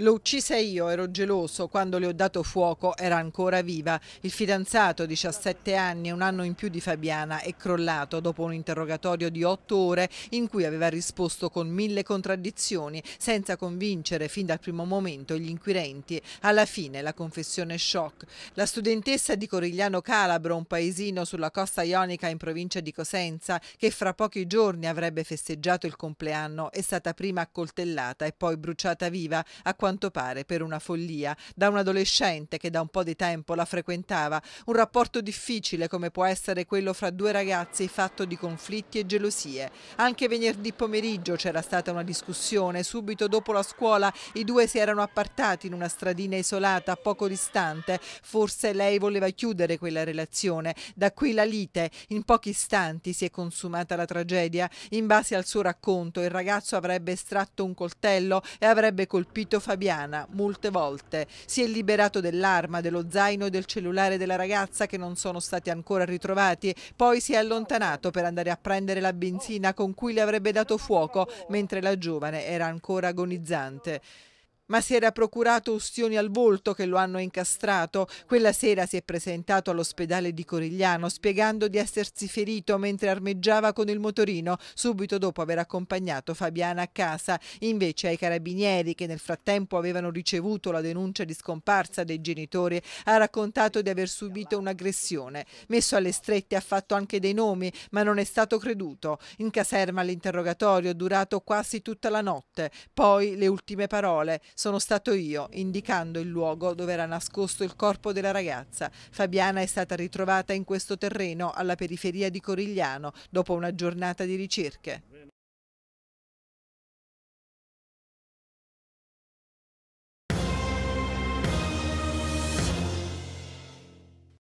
L'ho uccisa io, ero geloso, quando le ho dato fuoco era ancora viva. Il fidanzato, 17 anni, un anno in più di Fabiana, è crollato dopo un interrogatorio di 8 ore in cui aveva risposto con mille contraddizioni, senza convincere fin dal primo momento gli inquirenti. Alla fine la confessione shock. La studentessa di Corigliano Calabro, un paesino sulla costa ionica in provincia di Cosenza, che fra pochi giorni avrebbe festeggiato il compleanno, è stata prima accoltellata e poi bruciata viva a quanto quanto pare per una follia, da un adolescente che da un po' di tempo la frequentava, un rapporto difficile come può essere quello fra due ragazzi fatto di conflitti e gelosie. Anche venerdì pomeriggio c'era stata una discussione, subito dopo la scuola i due si erano appartati in una stradina isolata poco distante, forse lei voleva chiudere quella relazione, da qui la lite, in pochi istanti si è consumata la tragedia, in base al suo racconto il ragazzo avrebbe estratto un coltello e avrebbe colpito Fabiana molte volte. Si è liberato dell'arma, dello zaino e del cellulare della ragazza che non sono stati ancora ritrovati. Poi si è allontanato per andare a prendere la benzina con cui le avrebbe dato fuoco mentre la giovane era ancora agonizzante ma si era procurato ustioni al volto che lo hanno incastrato. Quella sera si è presentato all'ospedale di Corigliano spiegando di essersi ferito mentre armeggiava con il motorino, subito dopo aver accompagnato Fabiana a casa. Invece ai carabinieri, che nel frattempo avevano ricevuto la denuncia di scomparsa dei genitori, ha raccontato di aver subito un'aggressione. Messo alle strette ha fatto anche dei nomi, ma non è stato creduto. In caserma l'interrogatorio è durato quasi tutta la notte. Poi le ultime parole. Sono stato io, indicando il luogo dove era nascosto il corpo della ragazza. Fabiana è stata ritrovata in questo terreno alla periferia di Corigliano dopo una giornata di ricerche.